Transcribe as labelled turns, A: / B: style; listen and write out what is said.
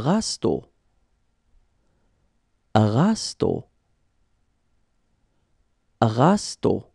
A: Agasto Agasto Agasto